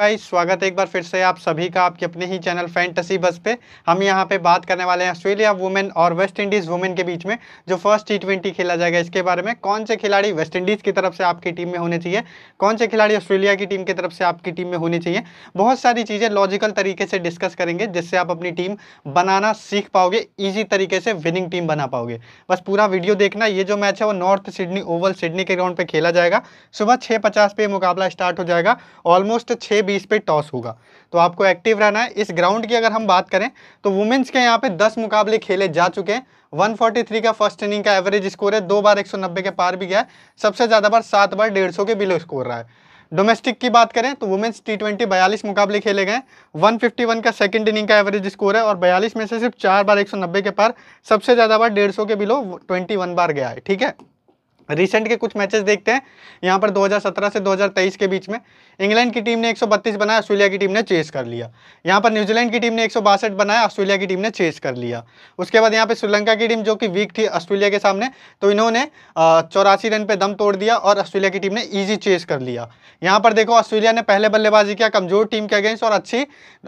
guys स्वागत है एक बार फिर से आप सभी का आपके अपने ही चैनल फैंटसी बस पे हम यहाँ पे बात करने वाले हैं ऑस्ट्रेलिया वुमेन और वेस्ट इंडीज़ वुमेन के बीच में जो फर्स्ट टी ट्वेंटी खेला जाएगा इसके बारे में कौन से खिलाड़ी वेस्ट इंडीज़ की तरफ से आपकी टीम में होने चाहिए कौन से खिलाड़ी ऑस्ट्रेलिया की टीम की तरफ से आपकी टीम में होनी चाहिए बहुत सारी चीज़ें लॉजिकल तरीके से डिस्कस करेंगे जिससे आप अपनी टीम बनाना सीख पाओगे ईजी तरीके से विनिंग टीम बना पाओगे बस पूरा वीडियो देखना ये जो मैच है वो नॉर्थ सिडनी ओवल सिडनी के ग्राउंड पर खेला जाएगा सुबह छः पचास पे मुकाबला स्टार्ट हो जाएगा ऑलमोस्ट छः भी इस पर टॉस होगा तो आपको एक्टिव रहना है इस ग्राउंड की अगर हम बात करें तो वुमेंस के यहाँ पे दस मुकाबले खेले जा चुके हैं 143 का फर्स्ट इनिंग का एवरेज स्कोर है दो बार 190 के पार भी गया है सबसे ज़्यादा बार सात बार डेढ़ के बिलो स्कोर रहा है डोमेस्टिक की बात करें तो वुमेंस टी ट्वेंटी बयालीस मुकाबले खेले गए 151 का सेकंड इनिंग का एवरेज स्कोर है और 42 में से सिर्फ चार बार 190 के पार सबसे ज़्यादा बार 150 के बिलो 21 बार गया है ठीक है रिसेंट के कुछ मैचेस देखते हैं यहाँ पर 2017 से 2023 के बीच में इंग्लैंड की टीम ने 132 बनाया ऑस्ट्रेलिया की टीम ने चेस कर लिया यहाँ पर न्यूजीलैंड की टीम ने एक बनाया ऑस्ट्रेलिया की टीम ने चेस कर लिया उसके बाद यहाँ पर श्रीलंका की टीम जो कि वीक थी ऑस्ट्रेलिया के सामने तो इन्होंने चौरासी रन पर दम तोड़ दिया और ऑस्ट्रेलिया की टीम ने ईजी चेस कर लिया यहाँ पर देखो ऑस्ट्रेलिया ने पहले बल्लेबाजी किया कमजोर टीम के अगेंस्ट और अच्छी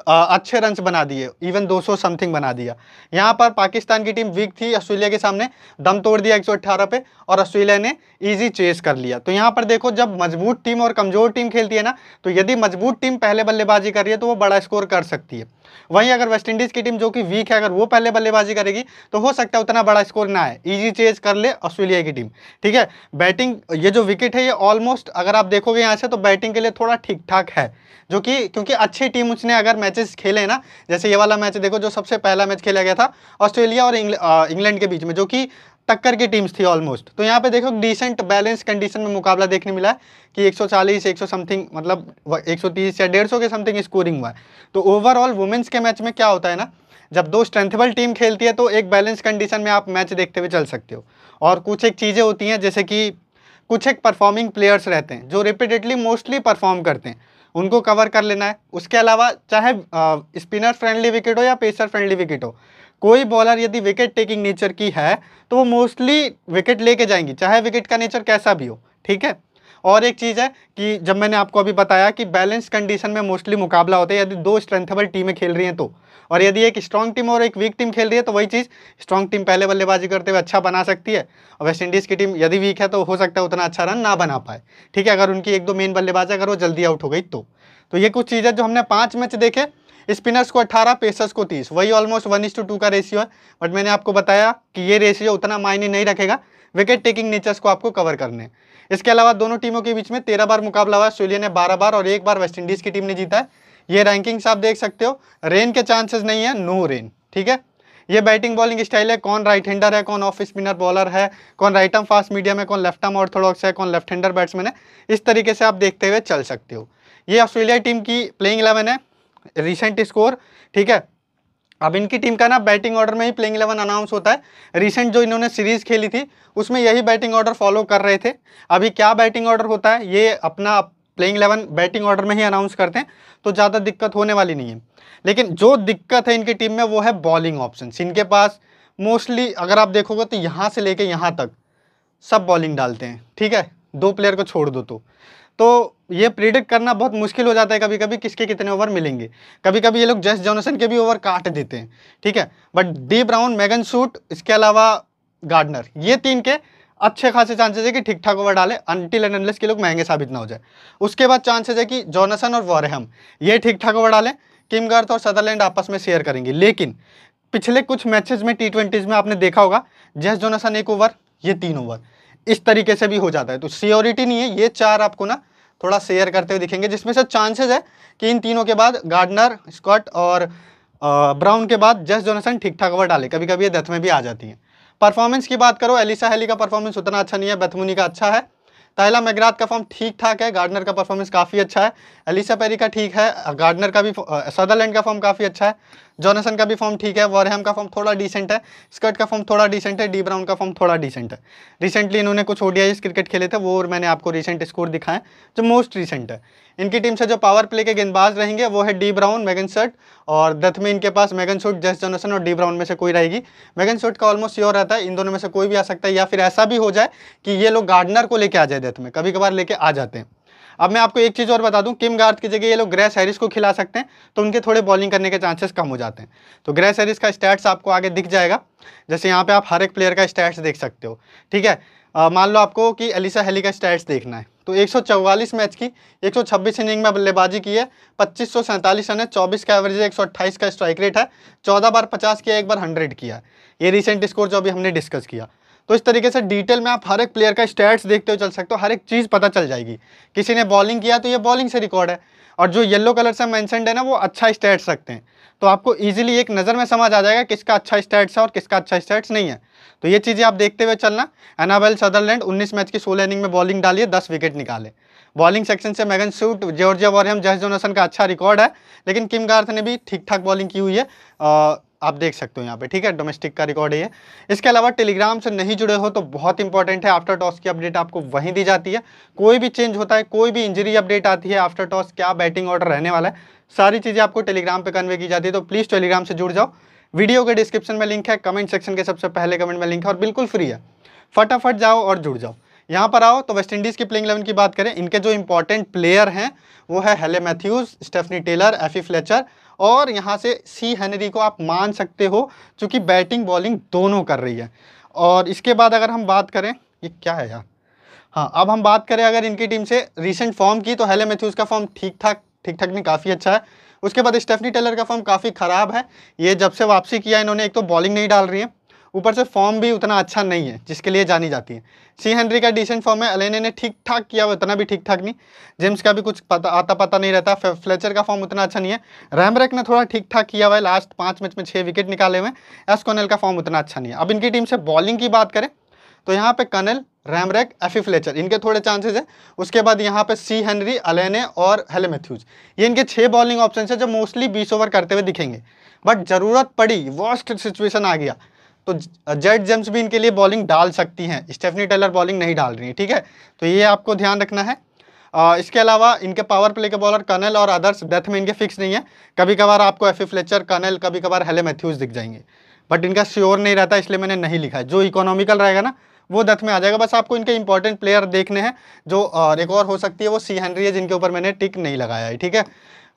अच्छे रन बना दिए इवन दो समथिंग बना दिया यहाँ पर पाकिस्तान की टीम वीक थी ऑस्ट्रेलिया के सामने दम तोड़ दिया 118 पे और ऑस्ट्रेलिया ने ने इजी चेस कर लिया तो यहाँ पर देखो जब मजबूत टीम और कमज़ोर टीम खेलती है ना तो यदि मजबूत टीम पहले बल्लेबाजी कर रही है तो वो बड़ा स्कोर कर सकती है वहीं अगर वेस्ट इंडीज़ की टीम जो कि वीक है अगर वो पहले बल्लेबाजी करेगी तो हो सकता है उतना बड़ा स्कोर ना आए इजी चेज कर ले ऑस्ट्रेलिया की टीम ठीक है बैटिंग ये जो विकेट है ये ऑलमोस्ट अगर आप देखोगे यहाँ से तो बैटिंग के लिए थोड़ा ठीक ठाक है जो कि क्योंकि अच्छी टीम उसने अगर मैचेस खेले ना जैसे ये वाला मैच देखो जो सबसे पहला मैच खेला गया था ऑस्ट्रेलिया और इंग्लैंड के बीच में जो कि टक्कर की टीम्स थी ऑलमोस्ट तो यहाँ पे देखो डिसेंट बैलेंस कंडीशन में मुकाबला देखने मिला कि 140 100 समथिंग मतलब 130 या 150 के समथिंग स्कोरिंग हुआ तो ओवरऑल वुमेंस के मैच में क्या होता है ना जब दो स्ट्रेंथेबल टीम खेलती है तो एक बैलेंस कंडीशन में आप मैच देखते हुए चल सकते हो और कुछ एक चीज़ें होती हैं जैसे कि कुछ एक परफॉर्मिंग प्लेयर्स रहते हैं जो रिपीटेडली मोस्टली परफॉर्म करते हैं उनको कवर कर लेना है उसके अलावा चाहे स्पिनर फ्रेंडली विकेट हो या पेसर फ्रेंडली विकेट हो कोई बॉलर यदि विकेट टेकिंग नेचर की है तो वो मोस्टली विकेट लेके जाएंगी चाहे विकेट का नेचर कैसा भी हो ठीक है और एक चीज़ है कि जब मैंने आपको अभी बताया कि बैलेंस कंडीशन में मोस्टली मुकाबला होता है यदि दो स्ट्रेंथेबल टीमें खेल रही हैं तो और यदि एक स्ट्रॉन्ग टीम और एक वीक टीम खेल रही है तो वही चीज़ स्ट्रॉन्ग टीम पहले बल्लेबाजी करते हुए अच्छा बना सकती है और वेस्ट इंडीज़ की टीम यदि वीक है तो हो सकता है उतना अच्छा रन ना बना पाए ठीक है अगर उनकी एक दो मेन बल्लेबाज अगर वो जल्दी आउट हो गई तो, तो ये कुछ चीज़ें जो हमने पाँच मैच देखे स्पिनर्स को 18 पेसर्स को 30 वही almost one is to two का रेशियो है बट मैंने आपको बताया कि ये रेशियो उतना मायने नहीं रखेगा विकेट टेकिंग नेचर्स को आपको कवर करने इसके अलावा दोनों टीमों के बीच में तेरह बार मुकाबला हुआ ऑस्ट्रेलिया ने बारह बार और एक बार वेस्टइंडीज़ की टीम ने जीता है ये रैंकिंग्स आप देख सकते हो रेन के चांसेस नहीं है नो रेन ठीक है ये बैटिंग बॉलिंग स्टाइल है कौन राइट हैंडर है कौन ऑफ स्पिनर बॉलर है कौन राइट आर्म फास्ट मीडियम है कौन लेफ्ट आर्म ऑर्थोडॉक्स है कौन लेफ्ट हैंडर बैट्समैन है इस तरीके से आप देखते हुए चल सकते हो ये ऑस्ट्रेलिया टीम की प्लेइंग इलेवन है रिसेंट स्कोर ठीक है अब इनकी टीम का ना बैटिंग ऑर्डर में ही प्लेइंग इलेवन अनाउंस होता है रिसेंट जो इन्होंने सीरीज खेली थी उसमें यही बैटिंग ऑर्डर फॉलो कर रहे थे अभी क्या बैटिंग ऑर्डर होता है ये अपना प्लेइंग इलेवन बैटिंग ऑर्डर में ही अनाउंस करते हैं तो ज़्यादा दिक्कत होने वाली नहीं है लेकिन जो दिक्कत है इनकी टीम में वो है बॉलिंग ऑप्शन इनके पास मोस्टली अगर आप देखोगे तो यहाँ से लेके यहाँ तक सब बॉलिंग डालते हैं ठीक है दो प्लेयर को छोड़ दो तो तो ये प्रिडिक्ट करना बहुत मुश्किल हो जाता है कभी कभी किसके कितने ओवर मिलेंगे कभी कभी ये लोग जस्ट जॉनसन के भी ओवर काट देते हैं ठीक है but D Brown Megan Schutt इसके अलावा गार्डनर ये तीन के अच्छे खासे चांसेस है कि ठीक ठाक ओवर डाले अंटिल एंड अनलेस के लोग महंगे साबित ना हो जाए उसके बाद चांसेस है कि जॉनसन और वॉरहम ये ठीक ठाक ओवर डालें किम गर्थ और सदरलैंड आपस में शेयर करेंगे लेकिन पिछले कुछ मैचेज में टी ट्वेंटीज़ में आपने देखा होगा जेस जोनासन एक ओवर ये तीन ओवर इस तरीके से भी हो जाता है तो सियोरिटी नहीं है ये चार आपको ना थोड़ा शेयर करते हुए दिखेंगे जिसमें से चांसेस है कि इन तीनों के बाद गार्डनर स्कॉट और ब्राउन के बाद जस जोनसन ठीक ठाक ओवर डाले कभी कभी ये डेथ में भी आ जाती हैं परफॉर्मेंस की बात करो एलिसा हेली का परफॉर्मेंस उतना अच्छा नहीं है बेथमुनी का अच्छा है ताहिला मैगरात का फॉर्म ठीक ठाक है गार्डनर का परफॉर्मेंस काफ़ी अच्छा है एलिसा पेरी का ठीक है गार्डनर का भी सदरलैंड का फॉर्म काफ़ी अच्छा है जोनसन का भी फॉर्म ठीक है वॉरहम का फॉर्म थोड़ा डिसेंट है स्कर्ट का फॉर्म थोड़ा डिसेंट है डी ब्राउन का फॉर्म थोड़ा डिसेंट है रिसेंटली इन्होंने कुछ ओडियाई क्रिकेट खेले थे वो और मैंने आपको रिसेंट स्कोर दिखाए जो मोस्ट रिसेंट है इनकी टीम से जो पावर प्ले के गेंदबाज रहेंगे वो है डी ब्राउन मैगन शर्ट और दथ में इनके पास मैगन शूट जेस जोनसन और डी ब्राउन में से कोई रहेगी मैगन शूट का ऑलमोस्ट श्योर रहता है इन दोनों में से कोई भी आ सकता है या फिर ऐसा भी हो जाए कि ये लोग गार्डनर को लेकर आ जाए डेथ में कभी कभार लेके आ जाते हैं अब मैं आपको एक चीज़ और बता दूं किम गार्थ की जगह ये लोग ग्रेस हैरिस को खिला सकते हैं तो उनके थोड़े बॉलिंग करने के चांसेस कम हो जाते हैं तो ग्रेस हैरिस का स्टैट्स आपको आगे दिख जाएगा जैसे यहाँ पर आप हर एक प्लेयर का स्टैट्स देख सकते हो ठीक है मान लो आपको कि एलिसा हेली का स्टैट्स देखना है तो एक मैच की एक इनिंग में बल्लेबाजी की है पच्चीस सौ रन है चौबीस का एवरेज है एक का स्ट्राइक रेट है चौदह बार पचास किया एक बार हंड्रेड किया ये रिसेंट स्कोर जो अभी हमने डिस्कस किया तो इस तरीके से डिटेल में आप हर एक प्लेयर का स्टैट्स देखते हो चल सकते हो हर एक चीज़ पता चल जाएगी किसी ने बॉलिंग किया तो ये बॉलिंग से रिकॉर्ड है और जो येलो कलर से मैंशनड है ना वो अच्छा स्टैट्स रखते हैं तो आपको ईजिली एक नज़र में समझ आ जाएगा किसका अच्छा स्टैट्स है और किसका अच्छा स्टैट्स नहीं है तो ये चीज़ें आप देखते हुए चलना एनाबेल सदरलैंड उन्नीस मैच की सोलह इनिंग में बॉलिंग डालिए दस विकेट निकाले बॉलिंग सेक्शन से मैगन सूट जॉर्जिया वॉरियम जस जोनसन का अच्छा रिकॉर्ड है लेकिन किम गार्थ ने भी ठीक ठाक बॉलिंग की हुई है आ, आप देख सकते हो यहाँ पे ठीक है डोमेस्टिक का रिकॉर्ड है इसके अलावा टेलीग्राम से नहीं जुड़े हो तो बहुत इंपॉर्टेंट है आफ्टर टॉस की अपडेट आपको वहीं दी जाती है कोई भी चेंज होता है कोई भी इंजरी अपडेट आती है आफ्टर टॉस क्या बैटिंग ऑर्डर रहने वाला है सारी चीज़ें आपको टेलीग्राम पर कन्वे की जाती है तो प्लीज़ टेलीग्राम से जुड़ जाओ वीडियो के डिस्क्रिप्शन में लिंक है कमेंट सेक्शन के सबसे पहले कमेंट में लिंक है और बिल्कुल फ्री है फटाफट जाओ और जुड़ जाओ यहाँ पर आओ तो वेस्ट इंडीज़ की प्लेइंग इलेवन की बात करें इनके जो इंपॉर्टेंट प्लेयर हैं वो है Hayley Matthews Stafanie Taylor Afy Fletcher और यहाँ से सी हेनरी को आप मान सकते हो चूँकि बैटिंग बॉलिंग दोनों कर रही है और इसके बाद अगर हम बात करें ये क्या है यार हाँ अब हम बात करें अगर इनकी टीम से रिसेंट फॉर्म की तो हेले मैथ्यूज़ का फॉर्म ठीक ठाक ठीक ठाक नहीं काफ़ी अच्छा है उसके बाद स्टेफनी टेलर का फॉर्म काफ़ी ख़राब है ये जब से वापसी किया इन्होंने एक तो बॉलिंग नहीं डाल रही है ऊपर से फॉर्म भी उतना अच्छा नहीं है जिसके लिए जानी जाती है सी हेनरी का डिसेंट फॉर्म है अलेने ने ठीक ठाक किया उतना भी ठीक ठाक नहीं जेम्स का भी कुछ पता आता पता नहीं रहता फ्लेचर का फॉर्म उतना अच्छा नहीं है रैमरेक ने थोड़ा ठीक ठाक किया हुआ है लास्ट पाँच मैच में छः विकेट निकाले हुए हैं एस कोनल का फॉर्म उतना अच्छा नहीं है अब इनकी टीम से बॉलिंग की बात करें तो यहाँ पे कनल रैमरेक एफी फ्लेचर इनके थोड़े चांसेज हैं उसके बाद यहाँ पे सी हेनरी अलेने और हेले मैथ्यूज ये इनके छः बॉलिंग ऑप्शन है जो मोस्टली बीस ओवर करते हुए दिखेंगे बट ज़रूरत पड़ी वर्स्ट सिचुएशन आ गया तो जेड जेम्स भी इनके लिए बॉलिंग डाल सकती हैं स्टेफनी टेलर बॉलिंग नहीं डाल रही है ठीक है तो ये आपको ध्यान रखना है आ, इसके अलावा इनके पावर प्ले के बॉलर कर्नल और अदर्स डेथ में इनके फिक्स नहीं है कभी कभार आपको एफ फ्लेचर कर्नल कभी कभार हेले मैथ्यूज़ दिख जाएंगे बट इनका श्योर नहीं रहता इसलिए मैंने नहीं लिखा है जो इकोनॉमिकल रहेगा ना वो डेथ में आ जाएगा बस आपको इनके इंपॉर्टेंट प्लेयर देखने हैं जो एक और हो सकती है वो सी हेनरी है जिनके ऊपर मैंने टिक नहीं लगाया है ठीक है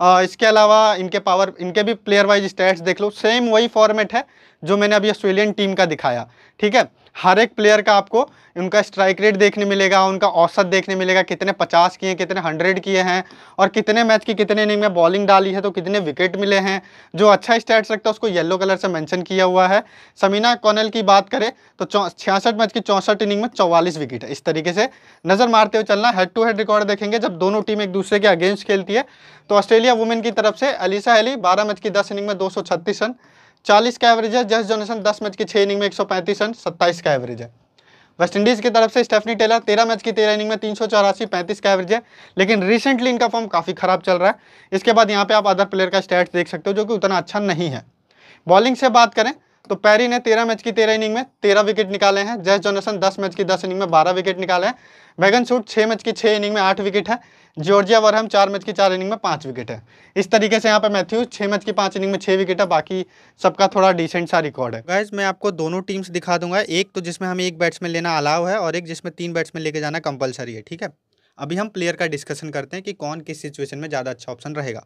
इसके अलावा इनके पावर इनके भी प्लेयर वाइज स्टैट्स देख लो सेम वही फॉर्मेट है जो मैंने अभी ऑस्ट्रेलियन टीम का दिखाया ठीक है हर एक प्लेयर का आपको उनका स्ट्राइक रेट देखने मिलेगा उनका औसत देखने मिलेगा कितने पचास किए कितने हंड्रेड किए हैं और कितने मैच की कितने इनिंग में बॉलिंग डाली है तो कितने विकेट मिले हैं जो अच्छा स्टैट्स रखता है उसको येलो कलर से मैंशन किया हुआ है समीना कॉनल की बात करें तो छियासठ मैच की चौंसठ इनिंग में चौवालीस विकेट है इस तरीके से नज़र मारते हुए चलना हेड टू हेड रिकॉर्ड देखेंगे जब दोनों टीम एक दूसरे के अगेंस्ट खेलती है तो ऑस्ट्रेलिया वुमेन की तरफ से अलीसा एली बारह मैच की दस इनिंग में दो रन 40 का एवरेज है जस्ट जोनेसन 10 मैच की 6 इनिंग में 135 रन 27 का एवरेज है वेस्ट इंडीज़ की तरफ से स्टेफनी टेलर तेरह मैच की तेरह इनिंग में तीन सौ चौरासी पैंतीस का एवरेज है लेकिन रिसेंटली इनका फॉर्म काफ़ी ख़राब चल रहा है इसके बाद यहाँ पे आप अदर प्लेयर का स्टैट्स देख सकते हो जो कि उतना अच्छा नहीं है बॉलिंग से बात करें तो पैरी ने तेरह मैच की तेरह इनिंग में तेरह विकेट निकाले हैं जैस जॉनसन दस मैच की दस इनिंग में बारह विकेट निकाले हैं वैगन सूट छः मैच की छः इनिंग में आठ विकेट है जॉर्जिया वरहम चार मैच की चार इनिंग में पाँच विकेट है इस तरीके से यहाँ पे मैथ्यूज छः मैच की पाँच इनिंग में छः विकेट है बाकी सबका थोड़ा डिसेंट सा रिकॉर्ड है गैस मैं आपको दोनों टीम्स दिखा दूंगा एक तो जिसमें हमें एक बैट्समैन लेना अलाव है और एक जिसमें तीन बैट्समैन लेके जाना कंपलसरी है ठीक है अभी हम प्लेयर का डिस्कशन करते हैं कि कौन किस सिचुएशन में ज़्यादा अच्छा ऑप्शन रहेगा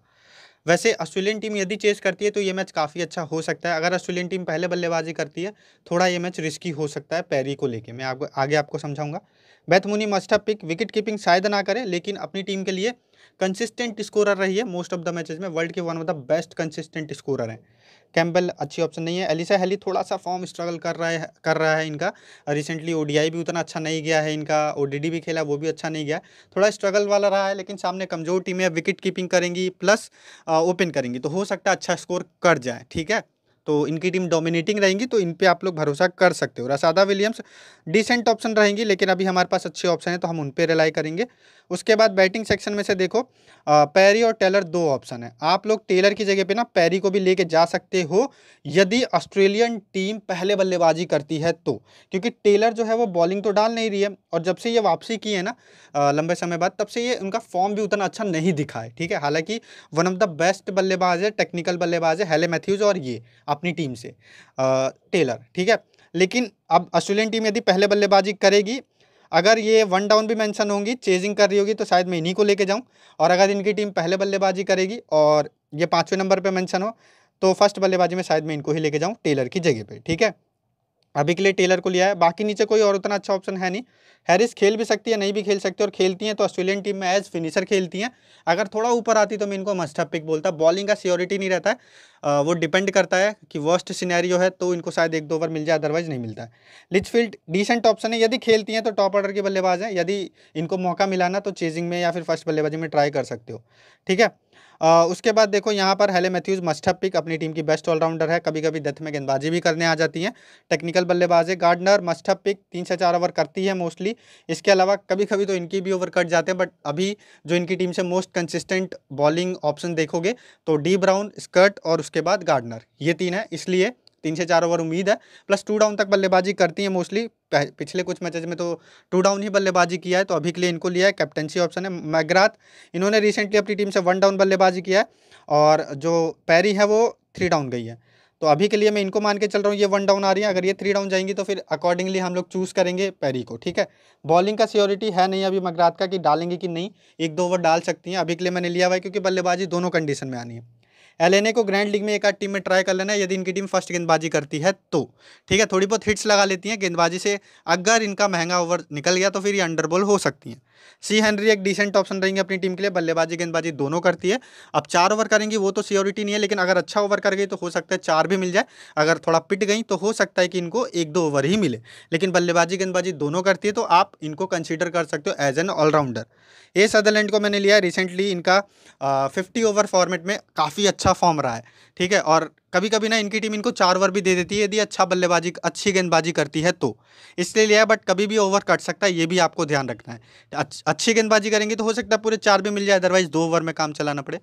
वैसे ऑस्ट्रेलियन टीम यदि चेस करती है तो ये मैच काफ़ी अच्छा हो सकता है अगर ऑस्ट्रेलियन टीम पहले बल्लेबाजी करती है थोड़ा ये मैच रिस्की हो सकता है पैरी को लेके मैं आपको आगे आपको समझाऊंगा बैथमुनी मस्टअप पिक विकेट कीपिंग शायद ना करें लेकिन अपनी टीम के लिए कंसिस्टेंट स्कोरर रही है मोस्ट ऑफ द मैचेज में वर्ल्ड के one of the best consistent scorer हैं कैम्बल अच्छी ऑप्शन नहीं है एलिसा हेली थोड़ा सा फॉर्म स्ट्रगल कर रहा है कर रहा है इनका रिसेंटली ओडीआई भी उतना अच्छा नहीं गया है इनका ओडीडी भी खेला वो भी अच्छा नहीं गया थोड़ा स्ट्रगल वाला रहा है लेकिन सामने कमज़ोर टीमें विकेट कीपिंग करेंगी प्लस ओपन करेंगी तो हो सकता है अच्छा स्कोर कर जाए ठीक है तो इनकी टीम डोमिनेटिंग रहेंगी तो इन पर आप लोग भरोसा कर सकते हो रसादा विलियम्स डिसेंट ऑप्शन रहेंगी लेकिन अभी हमारे पास अच्छे ऑप्शन है तो हम उन पर रिलाई करेंगे उसके बाद बैटिंग सेक्शन में से देखो पैरी और टेलर दो ऑप्शन है आप लोग टेलर की जगह पे ना पैरी को भी लेके जा सकते हो यदि ऑस्ट्रेलियन टीम पहले बल्लेबाजी करती है तो क्योंकि टेलर जो है वो बॉलिंग तो डाल नहीं रही है और जब से ये वापसी की है ना लंबे समय बाद तब से ये उनका फॉर्म भी उतना अच्छा नहीं दिखा है ठीक है हालांकि वन ऑफ द बेस्ट बल्लेबाज है टेक्निकल बल्लेबाज है हेले मैथ्यूज और ये आप अपनी टीम से आ, टेलर ठीक है लेकिन अब ऑस्ट्रेलियन टीम यदि पहले बल्लेबाजी करेगी अगर ये वन डाउन भी मेंशन होंगी चेजिंग कर रही होगी तो शायद मैं इन्हीं को लेके जाऊं और अगर इनकी टीम पहले बल्लेबाजी करेगी और ये पाँचवें नंबर पे मेंशन हो तो फर्स्ट बल्लेबाजी में शायद मैं इनको ही लेके जाऊं टेलर की जगह पे ठीक है अभी के लिए टेलर को लिया है बाकी नीचे कोई और उतना अच्छा ऑप्शन है नहीं हैरिस खेल भी सकती है नहीं भी खेल सकती और खेलती हैं तो ऑस्ट्रेलियन टीम में एज फिनिशर खेलती हैं अगर थोड़ा ऊपर आती तो मैं इनको मस्टअप पिक बोलता बॉलिंग का सियोरिटी नहीं रहता है वो डिपेंड करता है कि वर्स्ट सिनेरियो है तो इनको शायद एक दो ओवर मिल जाए अदरवाइज नहीं मिलता है लिचफील्ड डिसेंट ऑप्शन है यदि खेलती हैं तो टॉप ऑर्डर की बल्लेबाज हैं यदि इनको मौका मिलाना तो चेजिंग में या फिर फर्स्ट बल्लेबाजी में ट्राई कर सकते हो ठीक है आ, उसके बाद देखो यहाँ पर हेले मैथ्यूज़ मस्टअप पिक अपनी टीम की बेस्ट ऑलराउंडर है कभी कभी दत्त में गेंदबाजी भी करने आ जाती हैं टेक्निकल बल्लेबाज है गार्डनर मस्टअप पिक तीन से चार ओवर करती है मोस्टली इसके अलावा कभी कभी तो इनकी भी ओवर कट जाते हैं बट अभी जो इनकी टीम से मोस्ट कंसिस्टेंट बॉलिंग ऑप्शन देखोगे तो डी ब्राउन स्कर्ट और उसके बाद गार्डनर ये तीन है इसलिए तीन से चार ओवर उम्मीद है प्लस टू डाउन तक बल्लेबाजी करती है मोस्टली पिछले कुछ मैचेज में तो टू डाउन ही बल्लेबाजी किया है तो अभी के लिए इनको लिया है कैप्टनसी ऑप्शन है मैगरात इन्होंने रिसेंटली अपनी टीम से वन डाउन बल्लेबाजी किया है और जो पैरी है वो थ्री डाउन गई है तो अभी के लिए मैं इनको मान के चल रहा हूँ ये वन डाउन आ रही है अगर ये थ्री डाउन जाएंगी तो फिर अकॉर्डिंगली हम लोग चूज़ करेंगे पैरी को ठीक है बॉलिंग का सियोरिटी है नहीं अभी मगरात का कि डालेंगे कि नहीं एक दो ओवर डाल सकती हैं अभी के लिए मैंने लिया हुआ है क्योंकि बल्लेबाजी दोनों कंडीशन में आनी है एल को ग्रैंड लीग में एक आध टीम में ट्राई कर लेना है यदि इनकी टीम फर्स्ट गेंदबाजी करती है तो ठीक है थोड़ी बहुत हिट्स लगा लेती हैं गेंदबाजी से अगर इनका महंगा ओवर निकल गया तो फिर ये अंडरबॉल हो सकती हैं सी हेनरी एक डिसेंट ऑप्शन रहेंगे अपनी टीम के लिए बल्लेबाजी गेंदबाजी दोनों करती है अब चार ओवर करेंगी वो तो सियोरिटी नहीं है लेकिन अगर अच्छा ओवर कर गई तो हो सकता है चार भी मिल जाए अगर थोड़ा पिट गई तो हो सकता है कि इनको एक दो ओवर ही मिले लेकिन बल्लेबाजी गेंदबाजी दोनों करती है तो आप इनको कंसिडर कर सकते हो as an allrounder A Sutherland को मैंने लिया रिसेंटली इनका फिफ्टी ओवर फॉर्मेट में काफ़ी अच्छा फॉर्म रहा है ठीक है और कभी कभी ना इनकी टीम इनको चार ओवर भी दे देती है यदि अच्छा बल्लेबाजी अच्छी गेंदबाजी करती है तो इसलिए लिया है बट कभी भी ओवर कट सकता है ये भी आपको ध्यान रखना है अच्छी गेंदबाजी करेंगे तो हो सकता है पूरे चार भी मिल जाए अदरवाइज़ दो ओवर में काम चलाना पड़े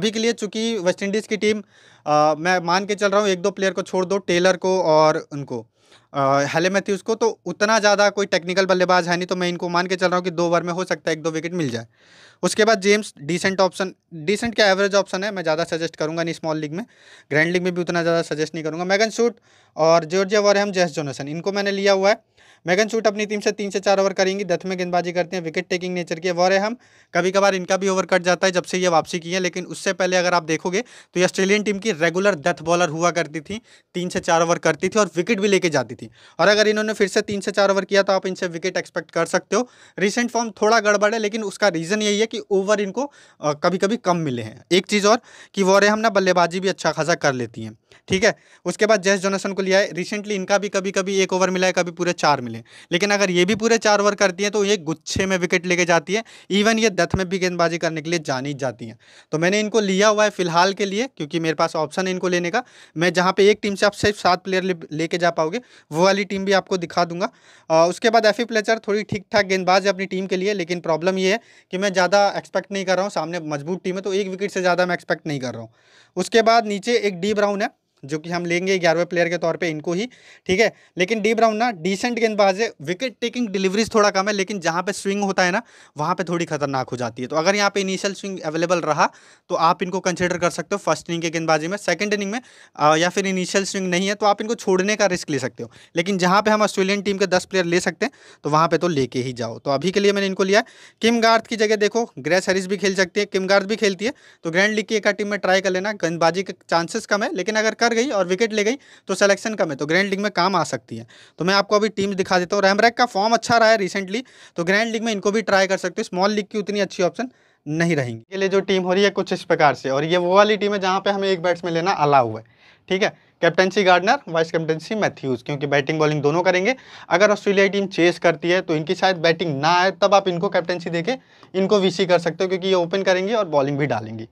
अभी के लिए चूंकि वेस्टइंडीज़ की टीम आ, मैं मान के चल रहा हूँ एक दो प्लेयर को छोड़ दो टेलर को और उनको हेले मैथ्यूज़ को तो उतना ज़्यादा कोई टेक्निकल बल्लेबाज है नहीं तो मैं इनको मान के चल रहा हूँ कि दो ओवर में हो सकता है एक दो विकेट मिल जाए उसके बाद जेम्स डिसेंट ऑप्शन डिसेंट क्या एवरेज ऑप्शन है मैं ज़्यादा सजेस्ट करूँगा नहीं स्मॉल लीग में ग्रैंड लीग में भी उतना ज़्यादा सजेस्ट नहीं करूँगा मैगन शूट और जॉर्जिया वॉरहम जेस जोनसन इनको मैंने लिया हुआ है मैगन शूट अपनी टीम से तीन से चार ओवर करेंगी दथ में गेंदबाजी करते हैं विकेट टेकिंग नेचर के वॉर है हम कभी कभार इनका भी ओवर कट जाता है जब से ये वापसी की है लेकिन उससे पहले अगर आप देखोगे तो ये ऑस्ट्रेलियन टीम की रेगुलर दथ बॉलर हुआ करती थी तीन से चार ओवर करती थी और विकेट भी लेके जाती थी और अगर इन्होंने फिर से तीन से चार ओवर किया तो आप इनसे विकेट एक्सपेक्ट कर सकते हो रिसेंट फॉर्म थोड़ा गड़बड़ है लेकिन उसका रीज़न यही है कि ओवर इनको कभी कभी कम मिले हैं एक चीज़ और कि वॉर हम ना बल्लेबाजी भी अच्छा खासा कर लेती हैं ठीक है उसके बाद जेस जोनसन को लिया है रिसेंटली इनका भी कभी कभी एक ओवर मिला है कभी पूरे चार मिले लेकिन अगर ये भी पूरे चार ओवर करती हैं तो ये गुच्छे में विकेट लेके जाती है इवन ये दत्थ में भी गेंदबाजी करने के लिए जानी जाती हैं तो मैंने इनको लिया हुआ है फिलहाल के लिए क्योंकि मेरे पास ऑप्शन है इनको लेने का मैं जहाँ पर एक टीम से आप सिर्फ सात प्लेयर लेके जा पाओगे वो वाली टीम भी आपको दिखा दूंगा उसके बाद एफ प्लेचर थोड़ी ठीक ठाक गेंदबाज है अपनी टीम के लिए लेकिन प्रॉब्लम ये है कि मैं ज़्यादा एक्सपेक्ट नहीं कर रहा हूँ सामने मजबूत टीम है तो एक विकेट से ज़्यादा मैं एक्सपेक्ट नहीं कर रहा हूँ उसके बाद नीचे एक डी ब्राउन है जो कि हम लेंगे ग्यारहवें प्लेयर के तौर पे इनको ही ठीक है लेकिन डी ब्राउन ना डिसेंट गेंदबाज है विकेट टेकिंग डिलीवरीज थोड़ा कम है लेकिन जहाँ पे स्विंग होता है ना वहाँ पे थोड़ी खतरनाक हो जाती है तो अगर यहाँ पे इनिशियल स्विंग अवेलेबल रहा तो आप इनको कंसिडर कर सकते हो फर्स्ट इनिंग के गेंदबाजी में सेकेंड इनिंग में आ, या फिर इनिशियल स्विंग नहीं है तो आप इनको छोड़ने का रिस्क ले सकते हो लेकिन जहाँ पर हम ऑस्ट्रेलियन टीम के दस प्लेयर ले सकते हैं तो वहाँ पर तो लेके ही जाओ तो अभी के लिए मैंने इनको लिया किम गार्थ की जगह देखो ग्रेस हरीज भी खेल सकती है किम गार्थ भी खेलती है तो ग्रैंड लीग की एक टीम में ट्राई कर लेना गेंदबाजी के चांसेस कम है लेकिन अगर कर गई और विकेट ले गई तो सिलेक्शन कम है तो ग्रैंड लीग में काम आ सकती है तो मैं आपको अभी टीम दिखा देता हूँ रैमरैक का फॉर्म अच्छा रहा है रिसेंटली तो ग्रैंड लीग में इनको भी ट्राई कर सकते हो स्मॉल लीग की उतनी अच्छी ऑप्शन नहीं रहेंगी के लिए जो टीम हो रही है कुछ इस प्रकार से और ये वो वाली टीम है जहाँ पर हमें एक बैट्समैन लेना अलाउ है ठीक है captaincy Gardner vice captaincy Matthews क्योंकि बैटिंग बॉलिंग दोनों करेंगे अगर ऑस्ट्रेलिया टीम चेस करती है तो इनकी शायद बैटिंग ना आए तब आप इनको कैप्टनसी देके इनको वीसी कर सकते हो क्योंकि ये ओपन करेंगी और बॉलिंग भी डालेंगी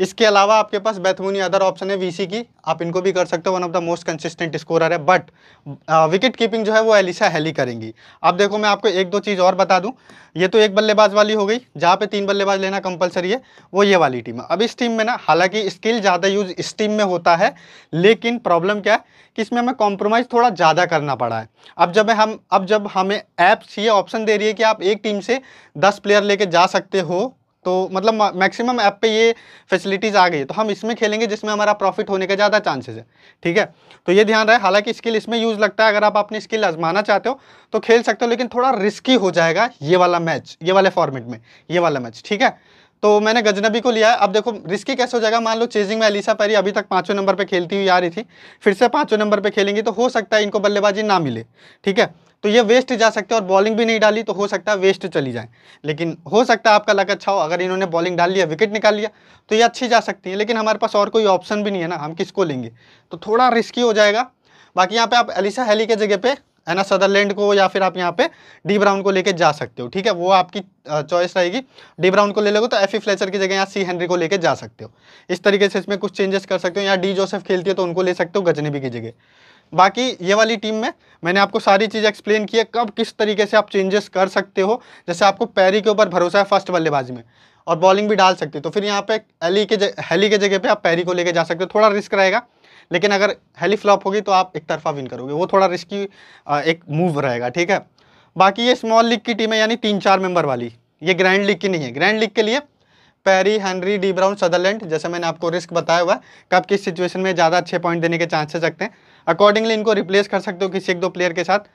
इसके अलावा आपके पास बैथमूनी अदर ऑप्शन है वीसी की आप इनको भी कर सकते हो one of the most consistent scorer है बट विकेट कीपिंग जो है वो एलिशा हैली करेंगी अब देखो मैं आपको एक दो चीज़ और बता दूँ ये तो एक बल्लेबाज वाली हो गई जहाँ पे तीन बल्लेबाज लेना कंपलसरी है वो ये वाली टीम है अब इस टीम में ना हालांकि स्किल ज़्यादा यूज इस टीम में होता है लेकिन प्रॉब्लम क्या है कि इसमें हमें कॉम्प्रोमाइज़ थोड़ा ज़्यादा करना पड़ा है अब जब हम अब जब हमें ऐप्स ये ऑप्शन दे रही है कि आप एक टीम से दस प्लेयर लेके जा सकते हो तो मतलब मैक्सिमम ऐप पे ये फैसिलिटीज़ आ गई है तो हम इसमें खेलेंगे जिसमें हमारा प्रॉफिट होने का ज़्यादा चांसेस है ठीक है तो ये ध्यान रहे हालांकि स्किल इसमें यूज़ लगता है अगर आप अपनी स्किल आजमाना चाहते हो तो खेल सकते हो लेकिन थोड़ा रिस्की हो जाएगा ये वाला मैच ये वाले फॉर्मेट में ये वाला मैच ठीक है तो मैंने गजनबी को लिया है अब देखो रिस्की कैसे हो जाएगा मान लो चेजिंग में अलीसा पैरी अभी तक पाँचों नंबर पे खेलती हुई आ रही थी फिर से पाँचों नंबर पे खेलेंगी तो हो सकता है इनको बल्लेबाजी ना मिले ठीक है तो ये वेस्ट जा सकते हैं और बॉलिंग भी नहीं डाली तो हो सकता है वेस्ट चली जाए लेकिन हो सकता है आपका लक अच्छा हो अगर इन्होंने बॉलिंग डाल लिया विकेट निकाल लिया तो ये अच्छी जा सकती है लेकिन हमारे पास और कोई ऑप्शन भी नहीं है ना हम किसको लेंगे तो थोड़ा रिस्की हो जाएगा बाकी यहाँ पे आप एलिसा हेली के जगह पे है ना सदरलैंड को या फिर आप यहाँ पे डी ब्राउन को लेके जा सकते हो ठीक है वो आपकी चॉइस रहेगी डी ब्राउन को ले लोगे तो एफ ई फ्लेचर की जगह यहाँ सी हेनरी को लेके जा सकते हो इस तरीके से इसमें कुछ चेंजेस कर सकते हो या डी जोसेफ खेलती है तो उनको ले सकते हो गजनेबी की जगह बाकी ये वाली टीम में मैंने आपको सारी चीज़ एक्सप्लेन की है कब किस तरीके से आप चेंजेस कर सकते हो जैसे आपको पैरी के ऊपर भरोसा है फर्स्ट बल्लेबाजी में और बॉलिंग भी डाल सकते हो तो फिर यहाँ पे हेली के हेली के जगह पे आप पैरी को लेके जा सकते हो थोड़ा रिस्क रहेगा लेकिन अगर हेली फ्लॉप होगी तो आप एक तरफा विन करोगे वो थोड़ा रिस्की एक मूव रहेगा ठीक है बाकी ये स्मॉल लीग की टीम है यानी तीन चार मेंबर वाली ये ग्रैंड लीग की नहीं है ग्रैंड लीग के लिए Perry Henry D Brown Sutherland जैसे मैंने आपको रिस्क बताया हुआ है कब किस सिचुएशन में ज़्यादा अच्छे पॉइंट देने के चांसेस रखते हैं अकॉर्डिंगली इनको रिप्लेस कर सकते हो किसी एक दो प्लेयर के साथ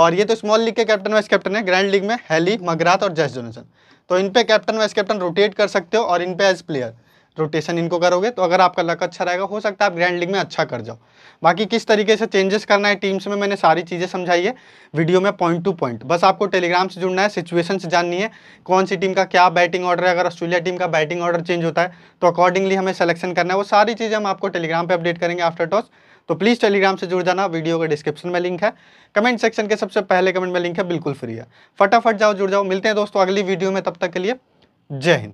और ये तो स्मॉल लीग के कैप्टन वाइस कैप्टन है ग्रैंड लीग में हैली मगरात और जैस जोनसन तो इन पे कैप्टन वाइस कैप्टन रोटेट कर सकते हो और इन पे एज प्लेयर रोटेशन इनको करोगे तो अगर आपका लक अच्छा रहेगा हो सकता है आप ग्रैंड लीग में अच्छा कर जाओ बाकी किस तरीके से चेंजेस करना है टीम्स में मैंने सारी चीज़ें समझाई है वीडियो में पॉइंट टू पॉइंट बस आपको टेलीग्राम से जुड़ना है सिचुएशन से जाननी है कौन सी टीम का क्या बैटिंग ऑर्डर है अगर ऑस्ट्रेलिया टीम का बैटिंग ऑर्डर चेंज होता है तो अकॉर्डिंगली हमें सिलेक्शन करना है वो सारी चीज़ें हम आपको टेलीग्राम पर अपडेट करेंगे आफ्टर टॉस तो प्लीज़ टेलीग्राम से जुड़ जाना वीडियो का डिस्क्रिप्शन में लिंक है कमेंट सेक्शन के सबसे पहले कमेंट में लिंक है बिल्कुल फ्री है फटाफट जाओ जुड़ जाओ मिलते हैं दोस्तों अगली वीडियो में तब तक के लिए जय हिंद